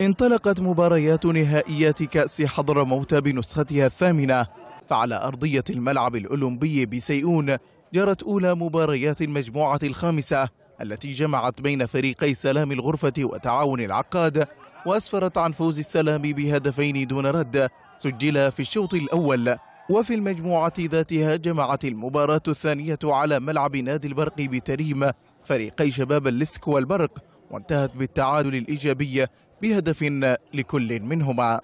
انطلقت مباريات نهائيات كأس حضرموت بنسختها الثامنة فعلى أرضية الملعب الأولمبي بسيئون جرت أولى مباريات المجموعة الخامسة التي جمعت بين فريقي سلام الغرفة وتعاون العقاد وأسفرت عن فوز السلام بهدفين دون رد سجلا في الشوط الأول وفي المجموعة ذاتها جمعت المباراة الثانية على ملعب نادي البرق بتريم فريقي شباب اللسك والبرق وانتهت بالتعادل الإيجابي بهدف لكل منهما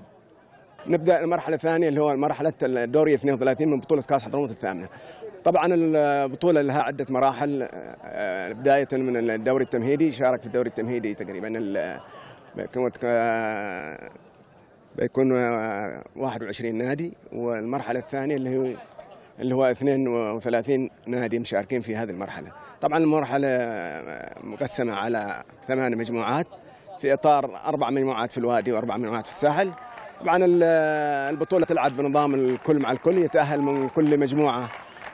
نبدا المرحله الثانيه اللي هو مرحله الدوري 32 من بطوله كاس حضرموت الثامنه. طبعا البطوله لها عده مراحل آه، بدايه من الدوري التمهيدي شارك في الدوري التمهيدي تقريبا بيكون 21 آه، آه، نادي والمرحله الثانيه اللي هي اللي هو 32 نادي مشاركين في هذه المرحله. طبعا المرحله مقسمه على ثمان مجموعات في اطار اربع مجموعات في الوادي واربع مجموعات في الساحل. طبعا البطوله تلعب بنظام الكل مع الكل يتاهل من كل مجموعه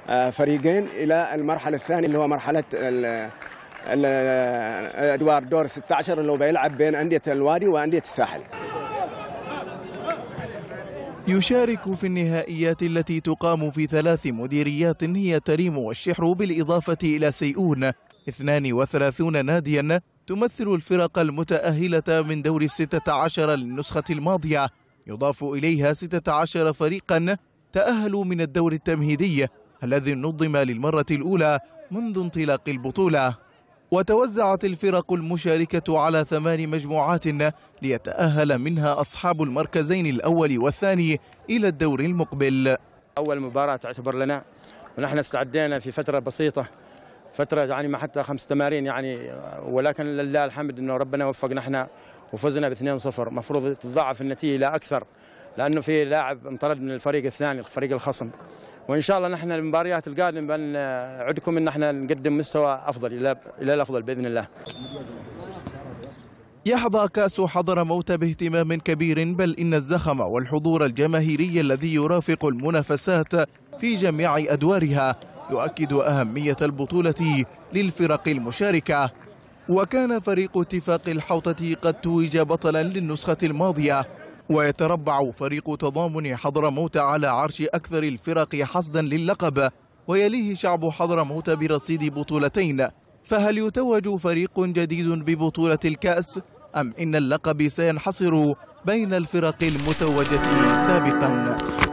آه، فريقين الى المرحله الثانيه اللي هو مرحله الادوار دور 16 اللي هو بيلعب بين انديه الوادي وانديه الساحل. يشارك في النهائيات التي تقام في ثلاث مديريات هي تريم والشحر بالإضافة إلى سيئون 32 ناديا تمثل الفرق المتأهلة من دور الستة عشر للنسخة الماضية يضاف إليها ستة عشر فريقا تأهلوا من الدور التمهيدي الذي نظم للمرة الأولى منذ انطلاق البطولة وتوزعت الفرق المشاركة على ثمان مجموعات ليتأهل منها أصحاب المركزين الأول والثاني إلى الدور المقبل أول مباراة تعتبر لنا ونحن استعدينا في فترة بسيطة فترة يعني ما حتى خمس تمارين يعني ولكن لله الحمد أنه ربنا وفقنا احنا وفزنا ب 2-0 المفروض تضاعف النتيجة إلى أكثر لأنه في لاعب انطرد من الفريق الثاني الفريق الخصم وان شاء الله نحن المباريات القادمه بنعدكم ان احنا نقدم مستوى افضل الى الى الافضل باذن الله. يحظى كأس حضر موت باهتمام كبير بل إن الزخم والحضور الجماهيري الذي يرافق المنافسات في جميع أدوارها يؤكد أهمية البطولة للفرق المشاركة وكان فريق اتفاق الحوطة قد توج بطلا للنسخة الماضية ويتربع فريق تضامن حضرموت على عرش أكثر الفرق حصدا للقب ويليه شعب حضرموت برصيد بطولتين فهل يتوج فريق جديد ببطولة الكأس أم إن اللقب سينحصر بين الفرق المتوجة سابقاً